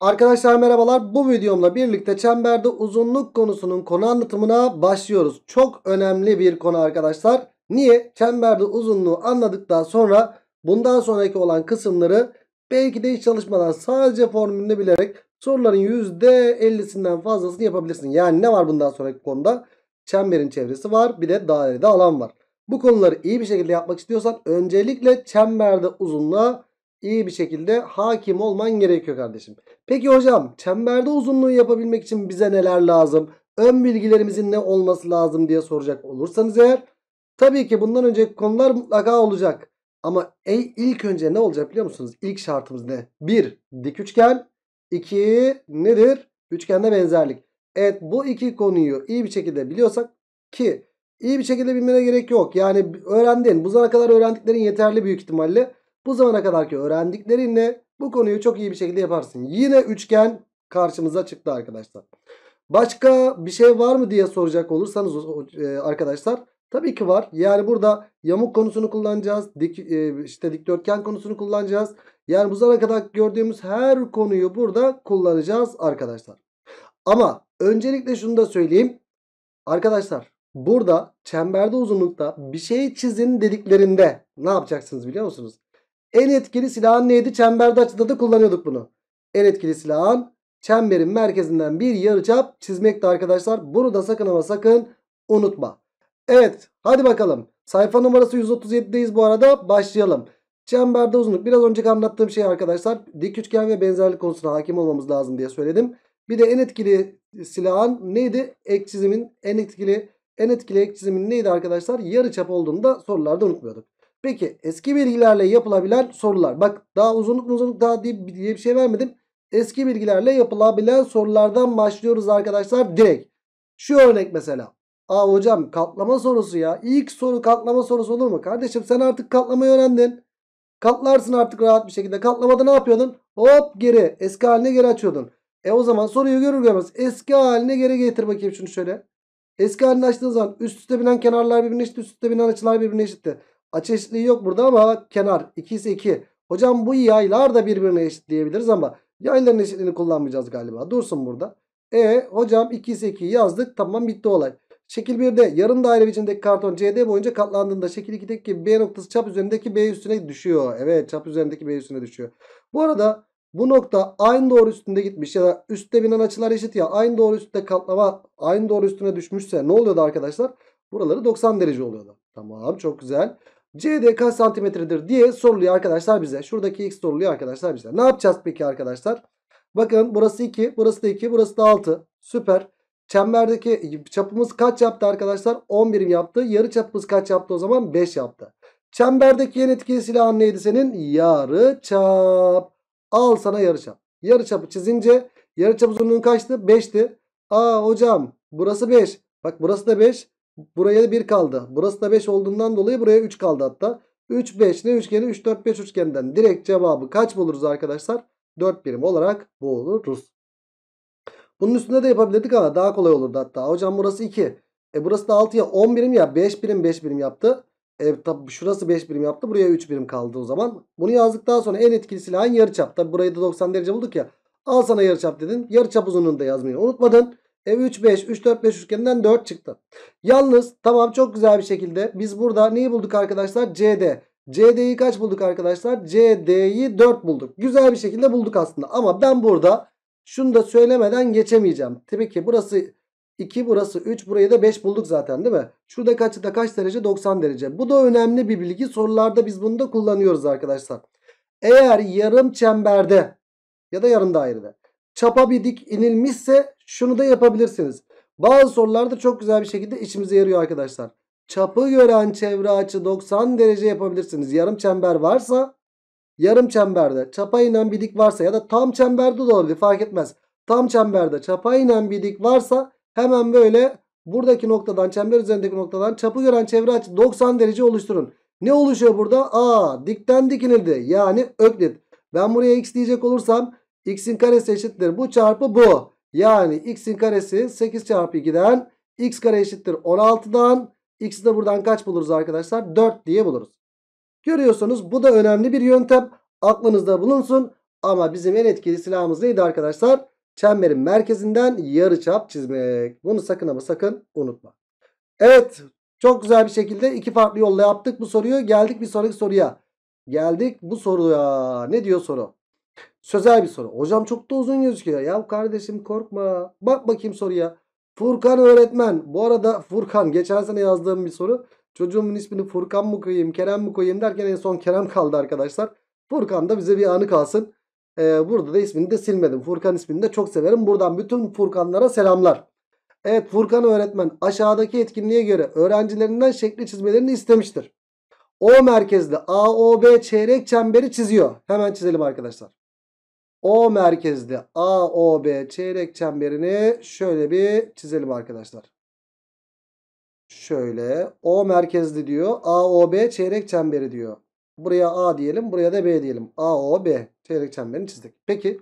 Arkadaşlar merhabalar. Bu videomla birlikte çemberde uzunluk konusunun konu anlatımına başlıyoruz. Çok önemli bir konu arkadaşlar. Niye? Çemberde uzunluğu anladıktan sonra bundan sonraki olan kısımları belki de hiç çalışmadan sadece formülünü bilerek soruların %50'sinden fazlasını yapabilirsin. Yani ne var bundan sonraki konuda? Çemberin çevresi var bir de dairede alan var. Bu konuları iyi bir şekilde yapmak istiyorsan öncelikle çemberde uzunluğa iyi bir şekilde hakim olman gerekiyor kardeşim. Peki hocam çemberde uzunluğu yapabilmek için bize neler lazım? Ön bilgilerimizin ne olması lazım diye soracak olursanız eğer. Tabii ki bundan önceki konular mutlaka olacak. Ama ey ilk önce ne olacak biliyor musunuz? İlk şartımız ne? 1. Dik üçgen. 2. Nedir? Üçgende benzerlik. Evet bu iki konuyu iyi bir şekilde biliyorsak ki iyi bir şekilde bilmene gerek yok. Yani öğrendin. Bu zamana kadar öğrendiklerin yeterli büyük ihtimalle. Bu zamana kadarki öğrendiklerinle bu konuyu çok iyi bir şekilde yaparsın. Yine üçgen karşımıza çıktı arkadaşlar. Başka bir şey var mı diye soracak olursanız e, arkadaşlar. Tabii ki var. Yani burada yamuk konusunu kullanacağız. Dik, e, işte dikdörtgen konusunu kullanacağız. Yani bu zamana kadar gördüğümüz her konuyu burada kullanacağız arkadaşlar. Ama öncelikle şunu da söyleyeyim. Arkadaşlar burada çemberde uzunlukta bir şey çizin dediklerinde ne yapacaksınız biliyor musunuz? En etkili silahın neydi? Çemberde açıda da kullanıyorduk bunu. En etkili silahın çemberin merkezinden bir yarıçap çizmekti arkadaşlar. Bunu da sakın ama sakın unutma. Evet hadi bakalım. Sayfa numarası 137'deyiz bu arada. Başlayalım. Çemberde uzunluk. Biraz önceki anlattığım şey arkadaşlar dik üçgen ve benzerlik konusuna hakim olmamız lazım diye söyledim. Bir de en etkili silahın neydi? Ek çizimin en etkili en etkili ek çizimin neydi arkadaşlar? Yarıçap olduğunu da sorularda unutmuyorduk. Peki eski bilgilerle yapılabilen sorular. Bak daha uzunluk uzunluk daha diye, bir şey vermedim. Eski bilgilerle yapılabilen sorulardan başlıyoruz arkadaşlar direkt. Şu örnek mesela. Aa hocam katlama sorusu ya. İlk soru katlama sorusu olur mu? Kardeşim sen artık katlamayı öğrendin. Katlarsın artık rahat bir şekilde. Katlamada ne yapıyordun? Hop geri. Eski haline geri açıyordun. E o zaman soruyu görür görmez. Eski haline geri getir bakayım şunu şöyle. Eski halini açtığın zaman üst üste binen kenarlar birbirine eşit. Üst üste binen açılar birbirine eşitti. Açı eşitliği yok burada ama kenar 2 ise 2. Hocam bu yaylar da birbirine eşit diyebiliriz ama yayların eşitliğini kullanmayacağız galiba. Dursun burada. E hocam 2 ise 2 yazdık. Tamam bitti olay. Şekil 1'de yarım daire biçimindeki karton CD boyunca katlandığında şekil 2'deki B noktası çap üzerindeki B üstüne düşüyor. Evet çap üzerindeki B üstüne düşüyor. Bu arada bu nokta aynı doğru üstünde gitmiş ya da üstte binen açılar eşit ya aynı doğru üstte katlama aynı doğru üstüne düşmüşse ne oluyordu arkadaşlar? Buraları 90 derece oluyordu. Tamam çok güzel. CD kaç santimetredir diye soruluyor arkadaşlar bize. Şuradaki x soruluyor arkadaşlar bize. Ne yapacağız peki arkadaşlar? Bakın burası 2, burası da 2, burası da 6. Süper. Çemberdeki çapımız kaç yaptı arkadaşlar? 10 birim yaptı. Yarı çapımız kaç yaptı o zaman? 5 yaptı. Çemberdeki yan etki silahın neydi senin? Yarı çap. Al sana yarı çap. Yarı çapı çizince yarı çap uzunluğun kaçtı? 5'ti. Aa hocam burası 5. Bak burası da 5. Buraya 1 kaldı. Burası da 5 olduğundan dolayı buraya 3 kaldı hatta. 3 ne üçgeni 3 4 5 üçgeninden direkt cevabı kaç buluruz arkadaşlar? 4 birim olarak buluruz. Bunun üstünde de yapabilirdik ama daha kolay olurdu hatta. Hocam burası 2. E burası da 6 ya 10 birim ya 5 birim 5 birim yaptı. E tabi şurası 5 birim yaptı. Buraya 3 birim kaldı o zaman. Bunu yazdıktan sonra en etkili silahın yarıçap. Tabi burayı da 90 derece bulduk ya. Al sana yarıçap dedin. Yarıçap uzunluğunu da yazmayı unutmadın. E 3 5 3 4 5 üçgeninden 4 çıktı. Yalnız tamam çok güzel bir şekilde biz burada neyi bulduk arkadaşlar? CD. CD'yi kaç bulduk arkadaşlar? CD'yi 4 bulduk. Güzel bir şekilde bulduk aslında. Ama ben burada şunu da söylemeden geçemeyeceğim. Tabii ki burası 2 burası 3 burayı da 5 bulduk zaten değil mi? Şurada kaçı da kaç derece? 90 derece. Bu da önemli bir bilgi. Sorularda biz bunu da kullanıyoruz arkadaşlar. Eğer yarım çemberde ya da yarım dairede çapa bir dik inilmişse şunu da yapabilirsiniz. Bazı sorularda çok güzel bir şekilde işimize yarıyor arkadaşlar. Çapı gören çevre açı 90 derece yapabilirsiniz. Yarım çember varsa yarım çemberde çapa inen bir dik varsa ya da tam çemberde de olabilir fark etmez. Tam çemberde çapa inen bir dik varsa hemen böyle buradaki noktadan çember üzerindeki noktadan çapı gören çevre açı 90 derece oluşturun. Ne oluşuyor burada? A dikten dikinildi yani öklit. Ben buraya x diyecek olursam x'in karesi eşittir bu çarpı bu. Yani x'in karesi 8 çarpı 2'den x kare eşittir 16'dan. X'i de buradan kaç buluruz arkadaşlar? 4 diye buluruz. Görüyorsunuz bu da önemli bir yöntem. Aklınızda bulunsun. Ama bizim en etkili silahımız neydi arkadaşlar? Çemberin merkezinden yarıçap çizmek. Bunu sakın ama sakın unutma. Evet çok güzel bir şekilde iki farklı yolla yaptık bu soruyu. Geldik bir sonraki soruya. Geldik bu soruya. Ne diyor soru? Sözel bir soru. Hocam çok da uzun gözüküyor. Ya kardeşim korkma. Bak bakayım soruya. Furkan öğretmen. Bu arada Furkan geçen sene yazdığım bir soru. Çocuğumun ismini Furkan mı koyayım Kerem mi koyayım derken en son Kerem kaldı arkadaşlar. Furkan da bize bir anı kalsın. Ee, burada da ismini de silmedim. Furkan ismini de çok severim. Buradan bütün Furkanlara selamlar. Evet Furkan öğretmen aşağıdaki etkinliğe göre öğrencilerinden şekli çizmelerini istemiştir. O merkezli AOB çeyrek çemberi çiziyor. Hemen çizelim arkadaşlar. O merkezde AOB çeyrek çemberini şöyle bir çizelim arkadaşlar. Şöyle O merkezli diyor. AOB çeyrek çemberi diyor. Buraya A diyelim. Buraya da B diyelim. AOB çeyrek çemberini çizdik. Peki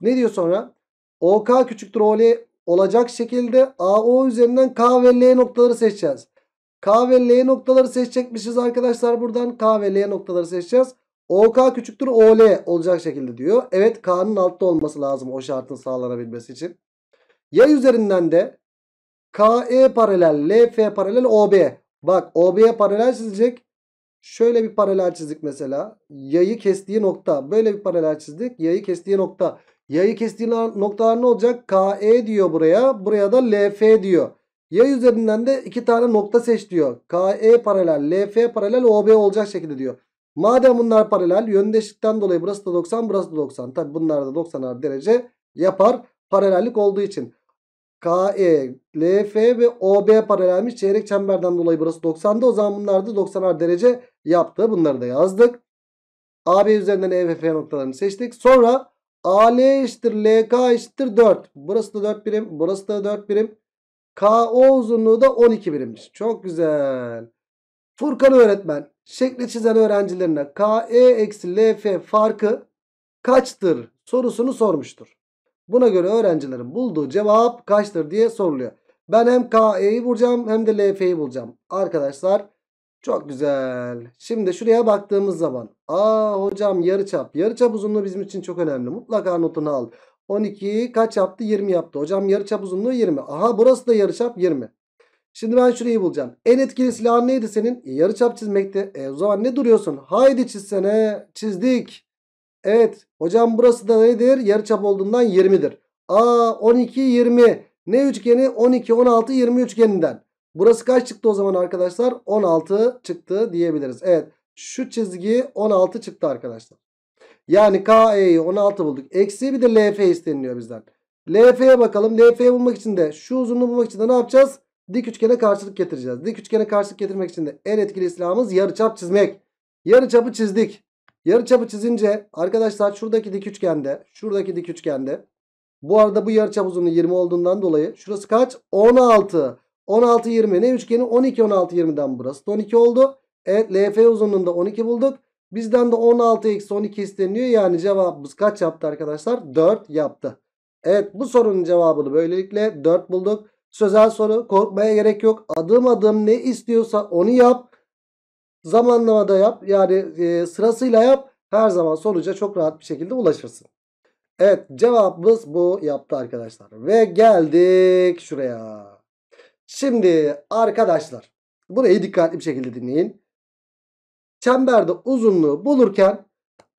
ne diyor sonra? OK küçüktür OL olacak şekilde AO üzerinden K ve L noktaları seçeceğiz. K ve L noktaları seçecekmişiz arkadaşlar buradan. K ve L noktaları seçeceğiz. OK küçüktür OL olacak şekilde diyor. Evet K'nın altta olması lazım o şartın sağlanabilmesi için. Yay üzerinden de KE paralel LF paralel OB. Bak OB'ye paralel çizecek. Şöyle bir paralel çizdik mesela. Yayı kestiği nokta. Böyle bir paralel çizdik. Yayı kestiği nokta. Yayı kestiği noktalar ne olacak? KE diyor buraya. Buraya da LF diyor. Yay üzerinden de iki tane nokta seç diyor. KE paralel, LF paralel, OB olacak şekilde diyor. Madem bunlar paralel yöndeşlikten dolayı burası da 90 burası da 90. Tabi bunlar da 90'ar derece yapar paralellik olduğu için. KE, LF ve OB paralelmiş. Çeyrek çemberden dolayı burası 90'da. O zaman bunlar da 90'ar derece yaptı. Bunları da yazdık. AB üzerinden E ve F noktalarını seçtik. Sonra AL eşittir LK eşittir 4. Burası da 4 birim. Burası da 4 birim. KO uzunluğu da 12 birimmiş. Çok güzel. Furkan öğretmen şekli çizen öğrencilerine KE-LF farkı kaçtır sorusunu sormuştur. Buna göre öğrencilerin bulduğu cevap kaçtır diye soruluyor. Ben hem KE'yi bulacağım hem de LF'yi bulacağım. Arkadaşlar çok güzel. Şimdi şuraya baktığımız zaman. Aa hocam yarıçap. Yarıçap uzunluğu bizim için çok önemli. Mutlaka notunu al. 12 kaç yaptı? 20 yaptı. Hocam yarıçap uzunluğu 20. Aha burası da yarıçap 20. Şimdi ben şurayı bulacağım. En etkili silah neydi senin? E, yarı çap çizmekte? E, o zaman ne duruyorsun? Haydi çizsene. Çizdik. Evet. Hocam burası da nedir? Yarı çap olduğundan 20'dir. Aa 12 20. Ne üçgeni? 12 16 20 üçgeninden. Burası kaç çıktı o zaman arkadaşlar? 16 çıktı diyebiliriz. Evet. Şu çizgi 16 çıktı arkadaşlar. Yani KE'yi 16 bulduk. Eksi bir de LF isteniliyor bizden. LF'ye bakalım. LF'ye bulmak için de şu uzunluğu bulmak için de ne yapacağız? dik üçgene karşılık getireceğiz. Dik üçgene karşılık getirmek için de en etkili silahımız yarıçap çizmek. Yarıçapı çizdik. Yarıçapı çizince arkadaşlar şuradaki dik üçgende, şuradaki dik üçgende bu arada bu yarıçap uzunluğu 20 olduğundan dolayı şurası kaç? 16. 16 20 ne üçgeni? 12 16 20'den burası 12 oldu. Evet LF uzunluğunda 12 bulduk. Bizden de 16 eksi 12 isteniyor. Yani cevabımız kaç yaptı arkadaşlar? 4 yaptı. Evet bu sorunun cevabını böylelikle 4 bulduk. Sözel soru korkmaya gerek yok. Adım adım ne istiyorsa onu yap. Zamanlamada yap. Yani e, sırasıyla yap. Her zaman sonuca çok rahat bir şekilde ulaşırsın. Evet cevabımız bu yaptı arkadaşlar. Ve geldik şuraya. Şimdi arkadaşlar burayı dikkatli bir şekilde dinleyin. Çemberde uzunluğu bulurken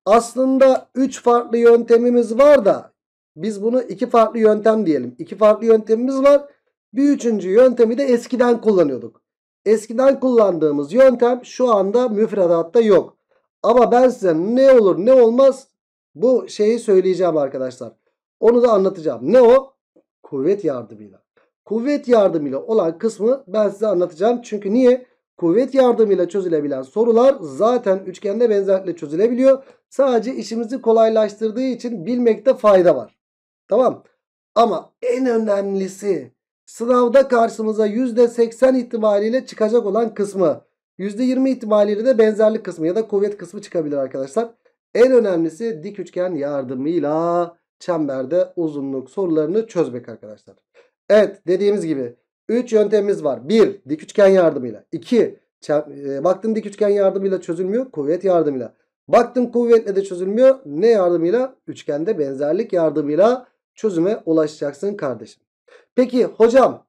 aslında 3 farklı yöntemimiz var da biz bunu iki farklı yöntem diyelim. İki farklı yöntemimiz var. Bir üçüncü yöntemi de eskiden kullanıyorduk. Eskiden kullandığımız yöntem şu anda müfredatta yok. Ama ben size ne olur ne olmaz bu şeyi söyleyeceğim arkadaşlar. Onu da anlatacağım. Ne o? Kuvvet yardımıyla. Kuvvet yardımıyla olan kısmı ben size anlatacağım. Çünkü niye? Kuvvet yardımıyla çözülebilen sorular zaten üçgende benzerlikle çözülebiliyor. Sadece işimizi kolaylaştırdığı için bilmekte fayda var. Tamam. Ama en önemlisi Sınavda karşımıza %80 ihtimaliyle çıkacak olan kısmı %20 itibariyle de benzerlik kısmı ya da kuvvet kısmı çıkabilir arkadaşlar. En önemlisi dik üçgen yardımıyla çemberde uzunluk sorularını çözmek arkadaşlar. Evet dediğimiz gibi 3 yöntemimiz var. 1. Dik üçgen yardımıyla. 2. E, baktın dik üçgen yardımıyla çözülmüyor. Kuvvet yardımıyla. Baktın kuvvetle de çözülmüyor. Ne yardımıyla? Üçgende benzerlik yardımıyla çözüme ulaşacaksın kardeşim. Peki hocam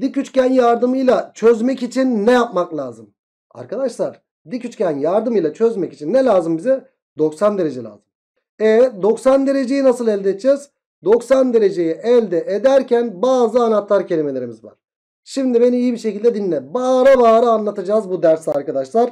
dik üçgen yardımıyla çözmek için ne yapmak lazım? Arkadaşlar dik üçgen yardımıyla çözmek için ne lazım bize? 90 derece lazım. E 90 dereceyi nasıl elde edeceğiz? 90 dereceyi elde ederken bazı anahtar kelimelerimiz var. Şimdi beni iyi bir şekilde dinle. Bağıra bağıra anlatacağız bu dersi arkadaşlar.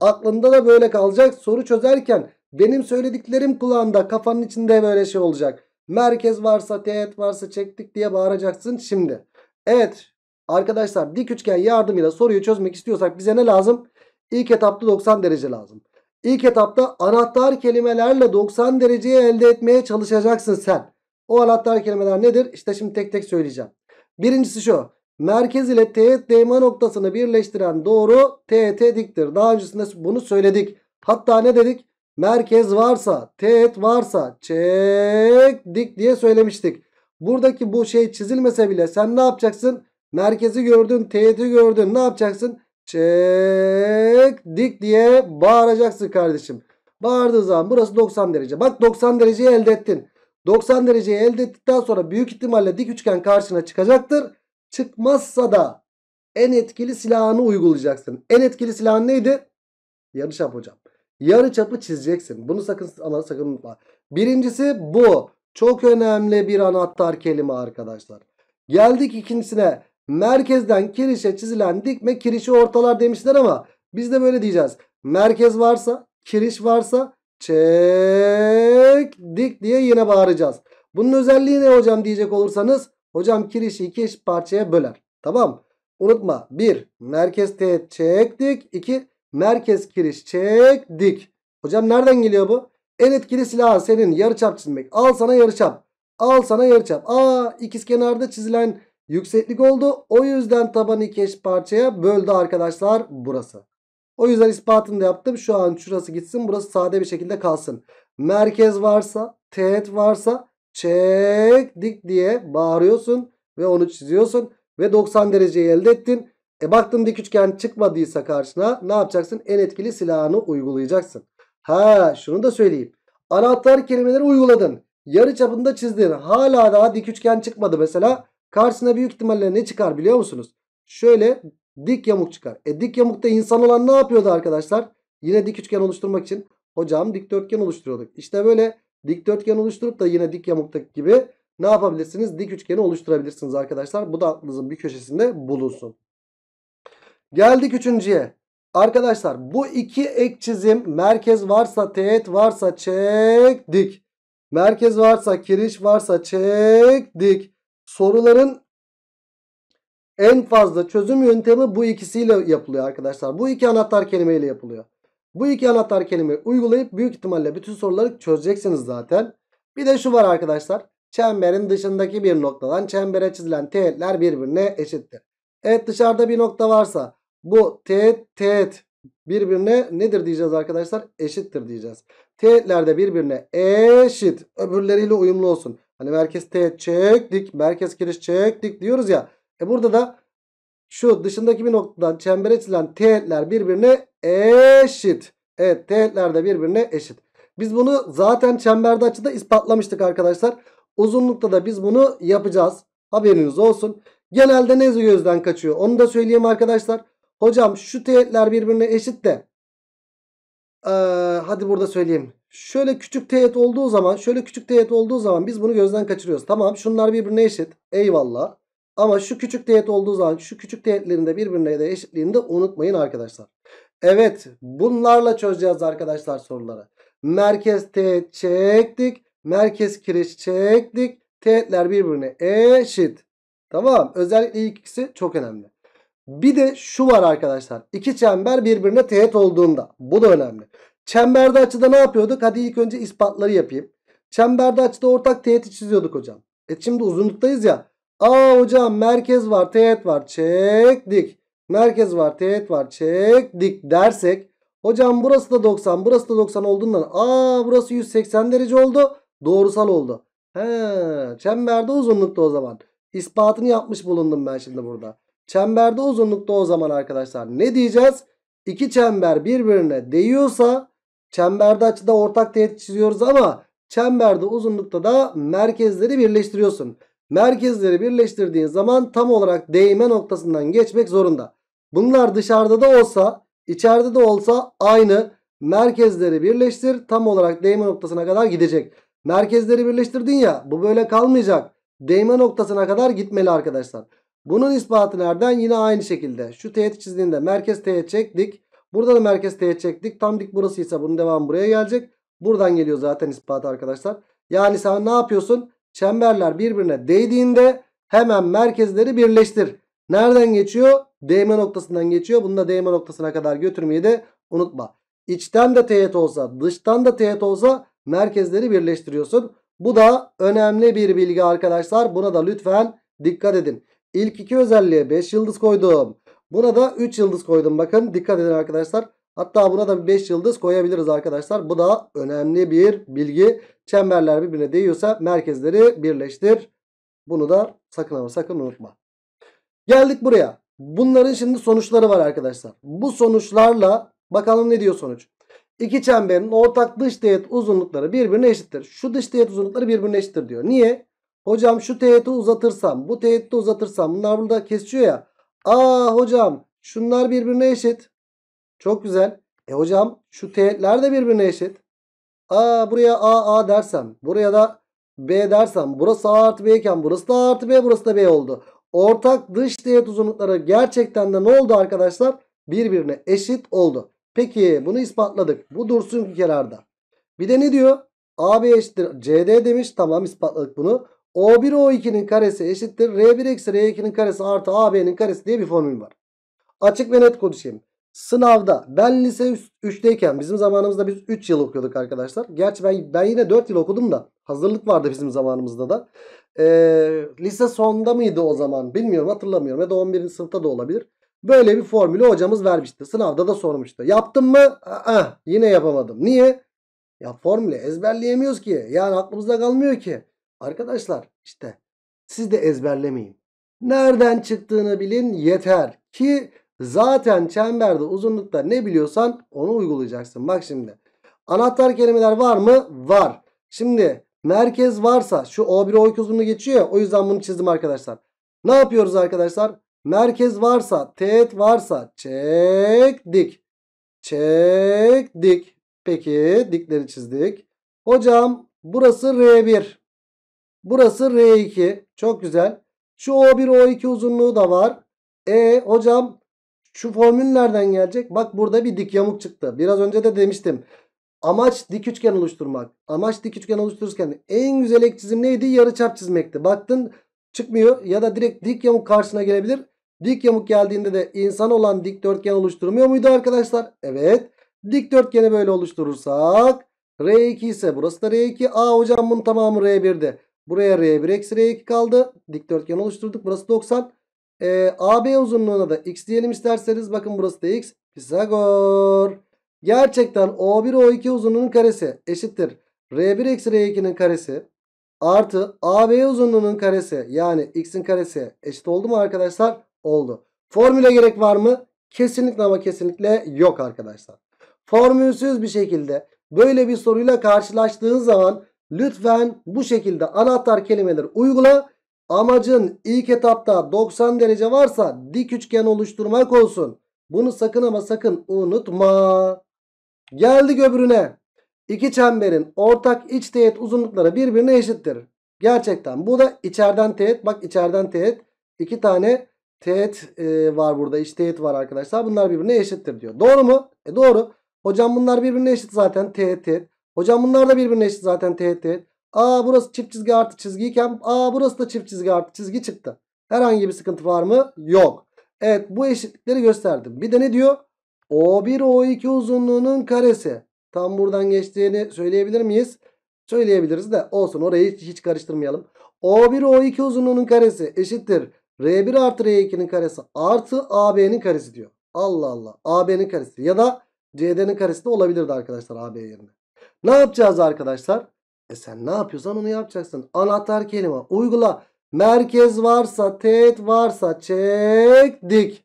Aklında da böyle kalacak. Soru çözerken benim söylediklerim kulağında kafanın içinde böyle şey olacak. Merkez varsa teğet varsa çektik diye bağıracaksın şimdi. Evet arkadaşlar dik üçgen yardımıyla soruyu çözmek istiyorsak bize ne lazım? İlk etapta 90 derece lazım. İlk etapta anahtar kelimelerle 90 dereceyi elde etmeye çalışacaksın sen. O anahtar kelimeler nedir? İşte şimdi tek tek söyleyeceğim. Birincisi şu. Merkez ile teğet değme noktasını birleştiren doğru TET diktir. Daha öncesinde bunu söyledik. Hatta ne dedik? merkez varsa, teğet varsa çek dik diye söylemiştik. Buradaki bu şey çizilmese bile sen ne yapacaksın? Merkezi gördün, teğeti gördün. Ne yapacaksın? Çek dik diye bağıracaksın kardeşim. Bağırdığı zaman burası 90 derece. Bak 90 dereceyi elde ettin. 90 dereceyi elde ettikten sonra büyük ihtimalle dik üçgen karşına çıkacaktır. Çıkmazsa da en etkili silahını uygulayacaksın. En etkili silah neydi? Yarış yap hocam yarı çapı çizeceksin. Bunu sakın ama sakın unutma. Birincisi bu. Çok önemli bir anahtar kelime arkadaşlar. Geldik ikincisine. Merkezden kirişe çizilen dikme kirişi ortalar demişler ama biz de böyle diyeceğiz. Merkez varsa, kiriş varsa çek dik diye yine bağıracağız. Bunun özelliği ne hocam diyecek olursanız hocam kirişi iki eşit parçaya böler. Tamam. Unutma. bir Merkez teğet çek dik. 2. Merkez kiriş çek dik. Hocam nereden geliyor bu? En etkili silah senin yarıçap çizmek. Al sana yarıçap. Al sana yarıçap. Aa ikiz kenarda çizilen yükseklik oldu. O yüzden taban iki eş parçaya böldü arkadaşlar burası. O yüzden ispatını da yaptım. Şu an şurası gitsin. Burası sade bir şekilde kalsın. Merkez varsa, teğet varsa çek dik diye bağırıyorsun ve onu çiziyorsun ve 90 dereceyi elde ettin. E baktım dik üçgen çıkmadıysa karşına ne yapacaksın? En etkili silahını uygulayacaksın. Ha şunu da söyleyeyim. Anahtar kelimeleri uyguladın. Yarı çapında çizdin. Hala daha dik üçgen çıkmadı mesela. Karşısına büyük ihtimalle ne çıkar biliyor musunuz? Şöyle dik yamuk çıkar. E dik yamukta insan olan ne yapıyordu arkadaşlar? Yine dik üçgen oluşturmak için hocam dikdörtgen oluşturuyorduk. İşte böyle dikdörtgen oluşturup da yine dik yamuktaki gibi ne yapabilirsiniz? Dik üçgeni oluşturabilirsiniz arkadaşlar. Bu da aklınızın bir köşesinde bulunsun. Geldik üçüncüye. Arkadaşlar bu iki ek çizim merkez varsa teğet varsa çektik. Merkez varsa kiriş varsa çektik. Soruların en fazla çözüm yöntemi bu ikisiyle yapılıyor arkadaşlar. Bu iki anahtar kelimeyle yapılıyor. Bu iki anahtar kelimeyi uygulayıp büyük ihtimalle bütün soruları çözeceksiniz zaten. Bir de şu var arkadaşlar. Çemberin dışındaki bir noktadan çembere çizilen teğetler birbirine eşittir. Evet dışarıda bir nokta varsa bu teğet teğet birbirine nedir diyeceğiz arkadaşlar? Eşittir diyeceğiz. Teğetler de birbirine eşit. Öbürleriyle uyumlu olsun. Hani merkez teğet çektik. Merkez kiriş çektik diyoruz ya. E burada da şu dışındaki bir noktadan çembere çizilen teğetler birbirine eşit. Evet teğetler de birbirine eşit. Biz bunu zaten çemberde açıda ispatlamıştık arkadaşlar. Uzunlukta da biz bunu yapacağız. Haberiniz olsun. Genelde ne gözden kaçıyor onu da söyleyeyim arkadaşlar. Hocam şu teğetler birbirine eşit de ee, hadi burada söyleyeyim. Şöyle küçük teğet olduğu zaman şöyle küçük teğet olduğu zaman biz bunu gözden kaçırıyoruz. Tamam şunlar birbirine eşit. Eyvallah. Ama şu küçük teğet olduğu zaman şu küçük teğetlerin de birbirine de eşitliğini de unutmayın arkadaşlar. Evet bunlarla çözeceğiz arkadaşlar soruları. Merkez teğet çektik. Merkez kireç çektik. Teğetler birbirine eşit. Tamam özellikle ilk ikisi çok önemli. Bir de şu var arkadaşlar. İki çember birbirine teğet olduğunda. Bu da önemli. Çemberde açıda ne yapıyorduk? Hadi ilk önce ispatları yapayım. Çemberde açıda ortak teğeti çiziyorduk hocam. E şimdi uzunluktayız ya. Aa hocam merkez var teğet var çek dik. Merkez var teğet var çek dik dersek. Hocam burası da 90 burası da 90 olduğundan aa burası 180 derece oldu. Doğrusal oldu. He, çemberde uzunlukta o zaman. İspatını yapmış bulundum ben şimdi burada. Çemberde uzunlukta o zaman arkadaşlar ne diyeceğiz? İki çember birbirine değiyorsa çemberde açıda ortak teğet çiziyoruz ama çemberde uzunlukta da merkezleri birleştiriyorsun. Merkezleri birleştirdiğin zaman tam olarak değme noktasından geçmek zorunda. Bunlar dışarıda da olsa içeride de olsa aynı merkezleri birleştir tam olarak değme noktasına kadar gidecek. Merkezleri birleştirdin ya bu böyle kalmayacak. Değme noktasına kadar gitmeli arkadaşlar. Bunun ispatı nereden? Yine aynı şekilde. Şu teğet çizdiğinde merkez teğet çektik. Burada da merkez teğet çektik. Tam dik burasıysa bunun devamı buraya gelecek. Buradan geliyor zaten ispatı arkadaşlar. Yani sen ne yapıyorsun? Çemberler birbirine değdiğinde hemen merkezleri birleştir. Nereden geçiyor? Değme noktasından geçiyor. Bunu da değme noktasına kadar götürmeyi de unutma. İçten de teğet olsa dıştan da teğet olsa merkezleri birleştiriyorsun. Bu da önemli bir bilgi arkadaşlar. Buna da lütfen dikkat edin. İlk iki özelliğe 5 yıldız koydum. Buna da 3 yıldız koydum. Bakın dikkat edin arkadaşlar. Hatta buna da 5 yıldız koyabiliriz arkadaşlar. Bu da önemli bir bilgi. Çemberler birbirine değiyorsa merkezleri birleştir. Bunu da sakın ama sakın unutma. Geldik buraya. Bunların şimdi sonuçları var arkadaşlar. Bu sonuçlarla bakalım ne diyor sonuç. İki çemberin ortak dış teğet uzunlukları birbirine eşittir. Şu dış teğet uzunlukları birbirine eşittir diyor. Niye? Hocam şu teğeti uzatırsam bu teğeti uzatırsam bunlar burada kesişiyor ya. Aa hocam şunlar birbirine eşit. Çok güzel. E hocam şu teğetler de birbirine eşit. Aa buraya A A dersem buraya da B dersem burası A artı B iken burası da A artı B burası da B oldu. Ortak dış teğet uzunlukları gerçekten de ne oldu arkadaşlar? Birbirine eşit oldu. Peki bunu ispatladık. Bu dursun bir kenarda. Bir de ne diyor? AB eşittir CD demiş. Tamam ispatladık bunu. O1 O2'nin karesi eşittir. R1 eksi R2'nin karesi artı AB'nin karesi diye bir formül var. Açık ve net konuşayım. Sınavda ben lise 3'teyken bizim zamanımızda biz 3 yıl okuyorduk arkadaşlar. Gerçi ben, ben yine 4 yıl okudum da hazırlık vardı bizim zamanımızda da. Ee, lise sonda mıydı o zaman bilmiyorum hatırlamıyorum ya da 11. sınıfta da olabilir. Böyle bir formülü hocamız vermişti. Sınavda da sormuştu. Yaptım mı? Aa, yine yapamadım. Niye? Ya formülü ezberleyemiyoruz ki. Yani aklımızda kalmıyor ki. Arkadaşlar işte siz de ezberlemeyin. Nereden çıktığını bilin yeter ki zaten çemberde uzunlukta ne biliyorsan onu uygulayacaksın. Bak şimdi anahtar kelimeler var mı? Var. Şimdi merkez varsa şu O1 O2 uzunluğu geçiyor ya o yüzden bunu çizdim arkadaşlar. Ne yapıyoruz arkadaşlar? Merkez varsa teğet varsa çek dik. Çek dik. Peki dikleri çizdik. Hocam burası R1. Burası R2. Çok güzel. Şu O1 O2 uzunluğu da var. E hocam şu formül nereden gelecek? Bak burada bir dik yamuk çıktı. Biraz önce de demiştim. Amaç dik üçgen oluşturmak. Amaç dik üçgen oluştururken en güzel ek çizim neydi? Yarı çap çizmekti. Baktın çıkmıyor ya da direkt dik yamuk karşısına gelebilir. Dik yamuk geldiğinde de insan olan dik dörtgen oluşturmuyor muydu arkadaşlar? Evet. Dik Dikdörtgeni böyle oluşturursak R2 ise burası da R2. A hocam bunun tamamı R1'di. Buraya R1 eksi R2 kaldı. Dikdörtgen oluşturduk. Burası 90. Ee, AB uzunluğuna da x diyelim isterseniz. Bakın burası da x. Pisagor. Gerçekten O1 O2 uzunluğunun karesi eşittir. R1 eksi R2'nin karesi artı AB uzunluğunun karesi yani x'in karesi eşit oldu mu arkadaşlar? Oldu. Formüle gerek var mı? Kesinlikle ama kesinlikle yok arkadaşlar. Formülsüz bir şekilde böyle bir soruyla karşılaştığın zaman Lütfen bu şekilde anahtar kelimeleri uygula. Amacın ilk etapta 90 derece varsa dik üçgen oluşturmak olsun. Bunu sakın ama sakın unutma. Geldi göbürüne. İki çemberin ortak iç teğet uzunlukları birbirine eşittir. Gerçekten bu da içeriden teğet. Bak içeriden teğet. İki tane teğet e, var burada. İç teğet var arkadaşlar. Bunlar birbirine eşittir diyor. Doğru mu? E doğru. Hocam bunlar birbirine eşit zaten. Teğet teğet. Hocam bunlar da birbirine eşit zaten teğet teğet. Aa burası çift çizgi artı çizgiyken aa burası da çift çizgi artı çizgi çıktı. Herhangi bir sıkıntı var mı? Yok. Evet bu eşitlikleri gösterdim. Bir de ne diyor? O1 O2 uzunluğunun karesi. Tam buradan geçtiğini söyleyebilir miyiz? Söyleyebiliriz de olsun orayı hiç, hiç karıştırmayalım. O1 O2 uzunluğunun karesi eşittir. R1 artı R2'nin karesi artı AB'nin karesi diyor. Allah Allah. AB'nin karesi ya da CD'nin karesi de olabilirdi arkadaşlar AB yerine. Ne yapacağız arkadaşlar? E sen ne yapıyorsan onu yapacaksın. Anahtar kelime uygula. Merkez varsa teğet varsa çek dik.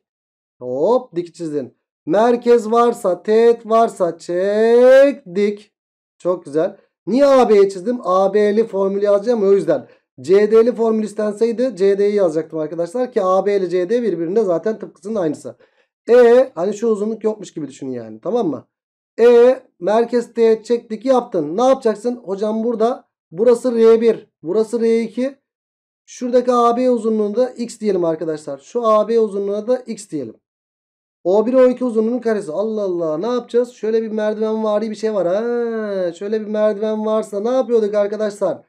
Hop dik çizin. Merkez varsa teğet varsa çek dik. Çok güzel. Niye AB'ye çizdim? AB'li formülü yazacağım o yüzden. CD'li formül istenseydi CD'yi yazacaktım arkadaşlar ki AB ile CD birbirinde zaten tıpkısının aynısı. E hani şu uzunluk yokmuş gibi düşün yani tamam mı? E Merkez teğet çektik yaptın. Ne yapacaksın? Hocam burada burası R1. Burası R2. Şuradaki AB uzunluğunu da x diyelim arkadaşlar. Şu AB uzunluğuna da x diyelim. O1 O2 uzunluğunun karesi. Allah Allah ne yapacağız? Şöyle bir merdiven vari bir şey var. Ha, şöyle bir merdiven varsa ne yapıyorduk arkadaşlar?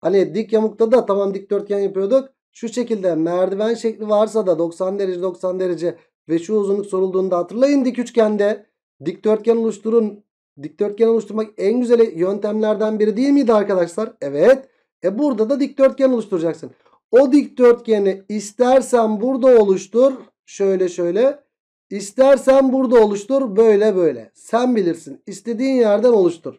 Hani dik yamukta da tamam dikdörtgen yapıyorduk. Şu şekilde merdiven şekli varsa da 90 derece 90 derece ve şu uzunluk sorulduğunda hatırlayın dik üçgende dikdörtgen oluşturun Dikdörtgen oluşturmak en güzel yöntemlerden biri değil miydi arkadaşlar? Evet. E burada da dikdörtgen oluşturacaksın. O dikdörtgeni istersen burada oluştur. Şöyle şöyle. İstersen burada oluştur. Böyle böyle. Sen bilirsin. İstediğin yerden oluştur.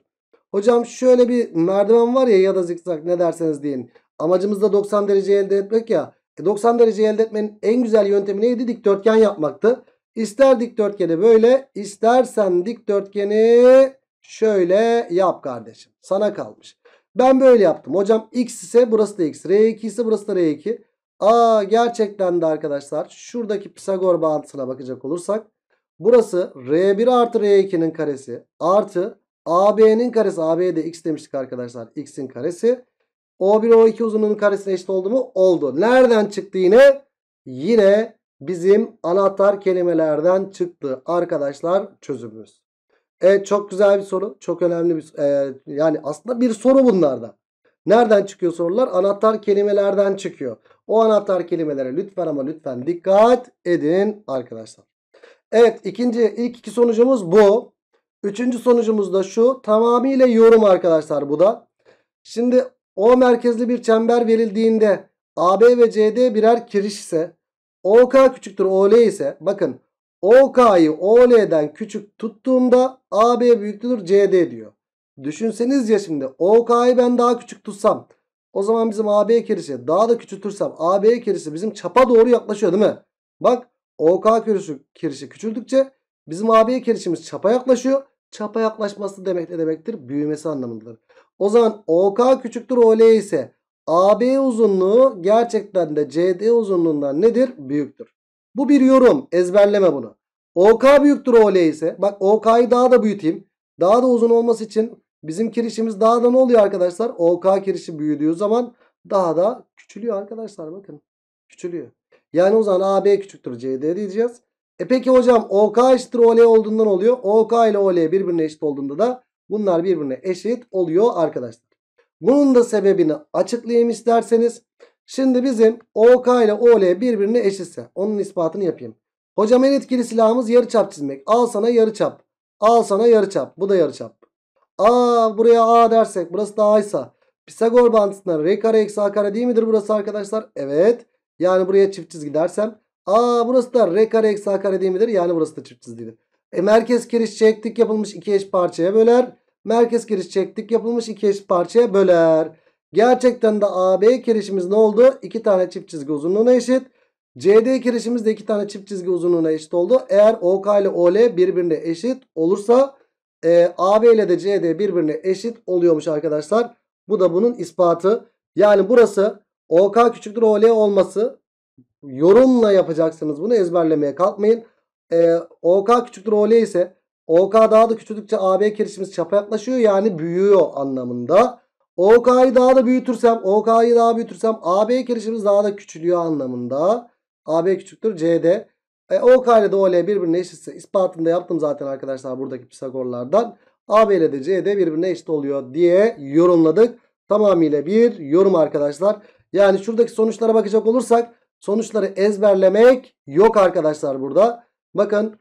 Hocam şöyle bir merdiven var ya ya da zikzak ne derseniz deyin. Amacımız da 90 dereceyi elde etmek ya. 90 e, dereceyi elde etmenin en güzel yöntemi neydi? Dikdörtgen yapmaktı. İster dikdörtgeni böyle istersen dikdörtgeni şöyle yap kardeşim. Sana kalmış. Ben böyle yaptım. Hocam x ise burası da x. R2 ise burası da R2. Aa gerçekten de arkadaşlar şuradaki Pisagor bağıntısına bakacak olursak. Burası R1 artı R2'nin karesi artı AB'nin karesi. de x demiştik arkadaşlar. X'in karesi. O1 O2 uzunluğunun karesine eşit oldu mu? Oldu. Nereden çıktı yine? Yine bizim anahtar kelimelerden çıktı arkadaşlar çözümümüz. Evet çok güzel bir soru. Çok önemli bir e, yani aslında bir soru bunlarda. Nereden çıkıyor sorular? Anahtar kelimelerden çıkıyor. O anahtar kelimelere lütfen ama lütfen dikkat edin arkadaşlar. Evet ikinci ilk iki sonucumuz bu. Üçüncü sonucumuz da şu. Tamamıyla yorum arkadaşlar bu da. Şimdi O merkezli bir çember verildiğinde AB ve CD birer kiriş ise OK küçüktür OL ise bakın OK'yı OL'den küçük tuttuğumda AB büyüktür CD diyor. Düşünseniz ya şimdi OK'yı ben daha küçük tutsam o zaman bizim AB keresi daha da küçültürsem AB keresi bizim çapa doğru yaklaşıyor değil mi? Bak OK keresi, keresi küçüldükçe bizim AB keresimiz çapa yaklaşıyor. Çapa yaklaşması demek ne demektir? Büyümesi anlamındadır. O zaman OK küçüktür OL ise AB uzunluğu gerçekten de CD uzunluğundan nedir? Büyüktür. Bu bir yorum. Ezberleme bunu. OK büyüktür OL ise. Bak OK'yı daha da büyüteyim. Daha da uzun olması için bizim kirişimiz daha da ne oluyor arkadaşlar? OK kirişi büyüdüğü zaman daha da küçülüyor arkadaşlar. Bakın küçülüyor. Yani o zaman AB küçüktür CD diyeceğiz. E peki hocam OK eşittir OL olduğundan oluyor. OK ile OL birbirine eşit olduğunda da bunlar birbirine eşit oluyor arkadaşlar. Bunun da sebebini açıklayayım isterseniz. Şimdi bizim OK ile OL birbirine eşitse onun ispatını yapayım. Hocam en etkili silahımız yarıçap çizmek. Al sana yarıçap. Al sana yarıçap. Bu da yarıçap. A buraya A dersek burası da A ise Pisagor bantısından R kare eksi A kare değil midir burası arkadaşlar? Evet. Yani buraya çift çizgi dersem A burası da R kare eksi A kare değil midir? Yani burası da çift çizgidir. E merkez kiriş çektik yapılmış iki eş parçaya böler. Merkez kiriş çektik. Yapılmış iki eşit parçaya böler. Gerçekten de AB kirişimiz ne oldu? İki tane çift çizgi uzunluğuna eşit. CD kirişimiz de iki tane çift çizgi uzunluğuna eşit oldu. Eğer OK ile OL birbirine eşit olursa e, AB ile de CD birbirine eşit oluyormuş arkadaşlar. Bu da bunun ispatı. Yani burası OK küçüktür OL olması yorumla yapacaksınız. Bunu ezberlemeye kalkmayın. E, OK küçüktür OL ise OK daha da küçüldükçe AB kirişimiz çapa yaklaşıyor yani büyüyor anlamında. OK'yı daha da büyütürsem OK'yı daha büyütürsem AB kirişimiz daha da küçülüyor anlamında. AB küçüktür CD. E, OK ile de OL birbirine eşitse ispatını da yaptım zaten arkadaşlar buradaki Pisagorlardan. AB ile de CD birbirine eşit oluyor diye yorumladık. Tamamıyla bir yorum arkadaşlar. Yani şuradaki sonuçlara bakacak olursak sonuçları ezberlemek yok arkadaşlar burada. Bakın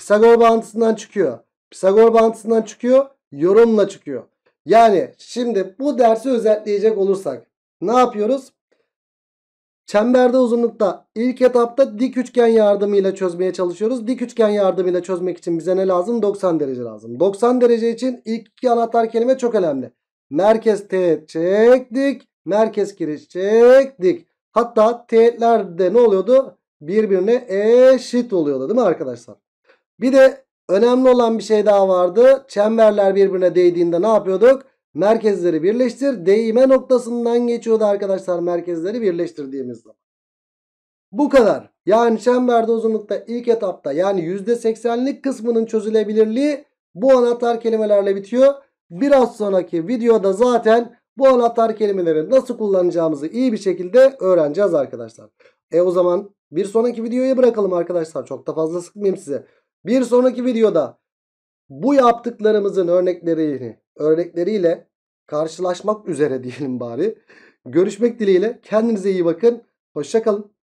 Pisagor bağıntısından çıkıyor. Pisagor bağıntısından çıkıyor. Yorumla çıkıyor. Yani şimdi bu dersi özetleyecek olursak ne yapıyoruz? Çemberde uzunlukta ilk etapta dik üçgen yardımıyla çözmeye çalışıyoruz. Dik üçgen yardımıyla çözmek için bize ne lazım? 90 derece lazım. 90 derece için ilk iki anahtar kelime çok önemli. Merkez teğet çektik. Merkez giriş çektik. Hatta teğetler de ne oluyordu? Birbirine eşit oluyordu değil mi arkadaşlar? Bir de önemli olan bir şey daha vardı. Çemberler birbirine değdiğinde ne yapıyorduk? Merkezleri birleştir. Değme noktasından geçiyordu arkadaşlar merkezleri birleştirdiğimiz zaman. Bu kadar. Yani çemberde uzunlukta ilk etapta yani %80'lik kısmının çözülebilirliği bu anahtar kelimelerle bitiyor. Biraz sonraki videoda zaten bu anahtar kelimeleri nasıl kullanacağımızı iyi bir şekilde öğreneceğiz arkadaşlar. E o zaman bir sonraki videoya bırakalım arkadaşlar. Çok da fazla sıkmayayım size. Bir sonraki videoda bu yaptıklarımızın örneklerini örnekleriyle karşılaşmak üzere diyelim bari. Görüşmek dileğiyle kendinize iyi bakın. Hoşçakalın.